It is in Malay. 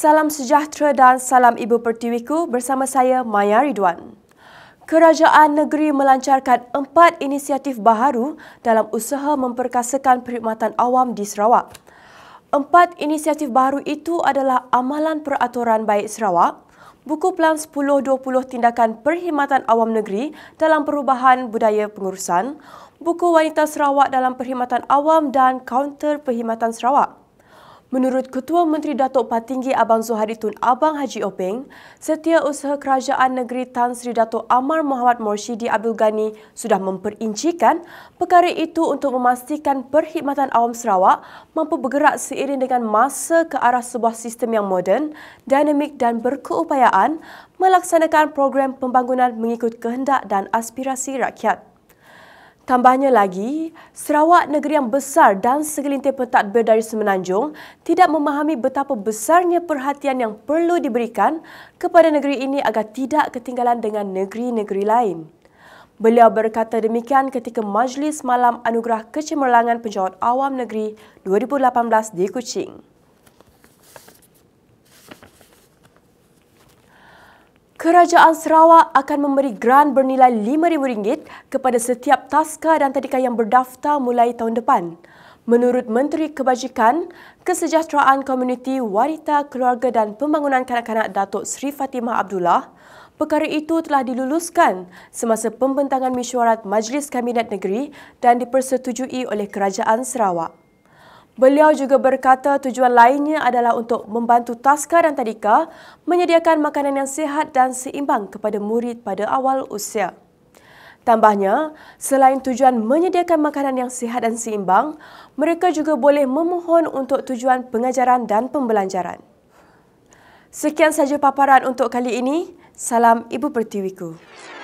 Salam sejahtera dan salam ibu pertiwiku bersama saya Maya Ridwan. Kerajaan negeri melancarkan empat inisiatif baru dalam usaha memperkasakan perkhidmatan awam di Sarawak. Empat inisiatif baru itu adalah Amalan Peraturan Baik Sarawak, Buku Pelan 10-20 Tindakan Perkhidmatan Awam Negeri dalam Perubahan Budaya Pengurusan, Buku Wanita Sarawak dalam Perkhidmatan Awam dan Kaunter Perkhidmatan Sarawak. Menurut Ketua Menteri Datuk Patinggi Abang Zuhari Tun Abang Haji Openg, usaha Kerajaan Negeri Tan Sri Datuk Amar Muhammad Morshidi Abdul Ghani sudah memperincikan perkara itu untuk memastikan perkhidmatan awam Sarawak mampu bergerak seiring dengan masa ke arah sebuah sistem yang moden, dinamik dan berkeupayaan melaksanakan program pembangunan mengikut kehendak dan aspirasi rakyat. Tambahnya lagi, Sarawak negeri yang besar dan segelintir pentadbir dari Semenanjung tidak memahami betapa besarnya perhatian yang perlu diberikan kepada negeri ini agar tidak ketinggalan dengan negeri-negeri lain. Beliau berkata demikian ketika Majlis Malam Anugerah Kecemerlangan Penjawat Awam Negeri 2018 di Kuching. Kerajaan Sarawak akan memberi geran bernilai RM5,000 kepada setiap taska dan tadika yang berdaftar mulai tahun depan. Menurut Menteri Kebajikan, Kesejahteraan Komuniti Wanita, Keluarga dan Pembangunan Kanak-kanak Datuk Sri Fatimah Abdullah, perkara itu telah diluluskan semasa pembentangan mesyuarat Majlis Kabinet Negeri dan dipersetujui oleh Kerajaan Sarawak. Beliau juga berkata tujuan lainnya adalah untuk membantu taska dan tadika menyediakan makanan yang sihat dan seimbang kepada murid pada awal usia. Tambahnya, selain tujuan menyediakan makanan yang sihat dan seimbang, mereka juga boleh memohon untuk tujuan pengajaran dan pembelajaran. Sekian sahaja paparan untuk kali ini. Salam Ibu Pertiwiku.